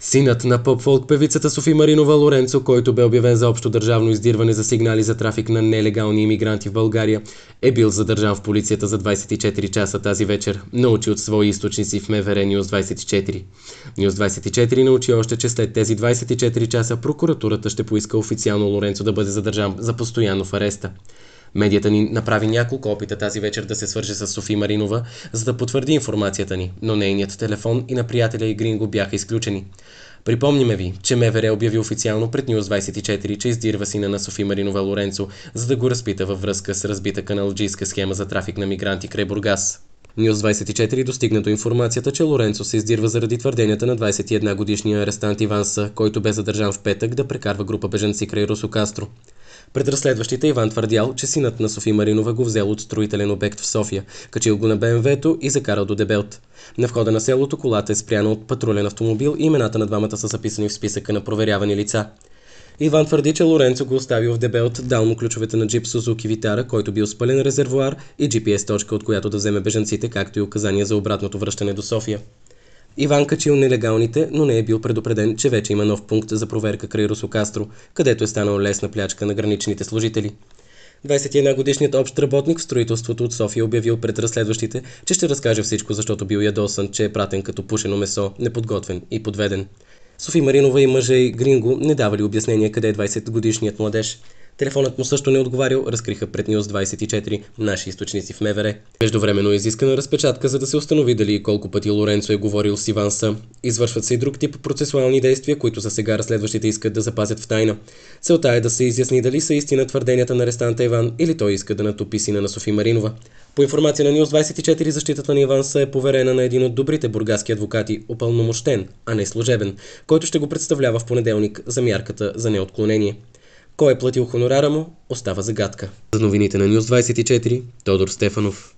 Синът на поп-фолк певицата Софи Маринова Лоренцо, който бе обявен за общо държавно издирване за сигнали за трафик на нелегални иммигранти в България, е бил задържан в полицията за 24 часа тази вечер, научи от свои източници в МВР Ньюс 24. Ньюс 24 научи още, че след тези 24 часа прокуратурата ще поиска официално Лоренцо да бъде задържан за постоянно в ареста. Медията ни направи няколко опита тази вечер да се свърже с Софи Маринова, за да потвърди информацията ни, но нейният телефон и на приятеля и Гринго бяха изключени. Припомниме ви, че МВР е обяви официално пред Ньюс 24, че издирва сина на Софи Маринова Лоренцо, за да го разпита във връзка с разбита каналджийска схема за трафик на мигранти край Бургас. Ньюс 24 достигна до информацията, че Лоренцо се издирва заради твърденията на 21-годишния арестант Иванса, който бе задържан в петък да прекарва група беженци край Русокастро. Пред разследващите Иван твърдял, че синът на Софи Маринова го взел от строителен обект в София, качил го на БМВ-то и закарал до Дебелт. На входа на селото колата е спряна от патрулен автомобил и имената на двамата са записани в списъка на проверявани лица. Иван твърди, че Лоренцо го оставил в Дебелт, дал му ключовете на джип Сузуки Витара, който бил спален резервуар и GPS точка, от която да вземе беженците, както и указания за обратното връщане до София. Иван качил нелегалните, но не е бил предупреден, че вече има нов пункт за проверка край Русокастро, където е станал лесна плячка на граничните служители. 21-годишният общ работник в строителството от София обявил пред разследващите, че ще разкаже всичко, защото бил ядосан, че е пратен като пушено месо, неподготвен и подведен. Софи Маринова и мъжа и Гринго не давали обяснение къде е 20-годишният младеж. Телефонът му също не е отговарял, разкриха пред Ньюс 24 наши източници в Мевере. Междувременно е изискана разпечатка, за да се установи дали и колко пъти Лоренцо е говорил с Иванса. Извършват се и друг тип процесуални действия, които за сега разследващите искат да запазят в тайна. Целта е да се изясни дали са истина твърденията на арестанта Иван или той иска да натопи сина на Софи Маринова. По информация на Ньюс 24, защитата на Иванса е поверена на един от добрите бургаски адвокати, опълномощен, а не служебен, който ще го представлява в понеделник за мярката за неотклонение. Кой е платил хонорара му, остава загадка. За новините на News 24, Тодор Стефанов.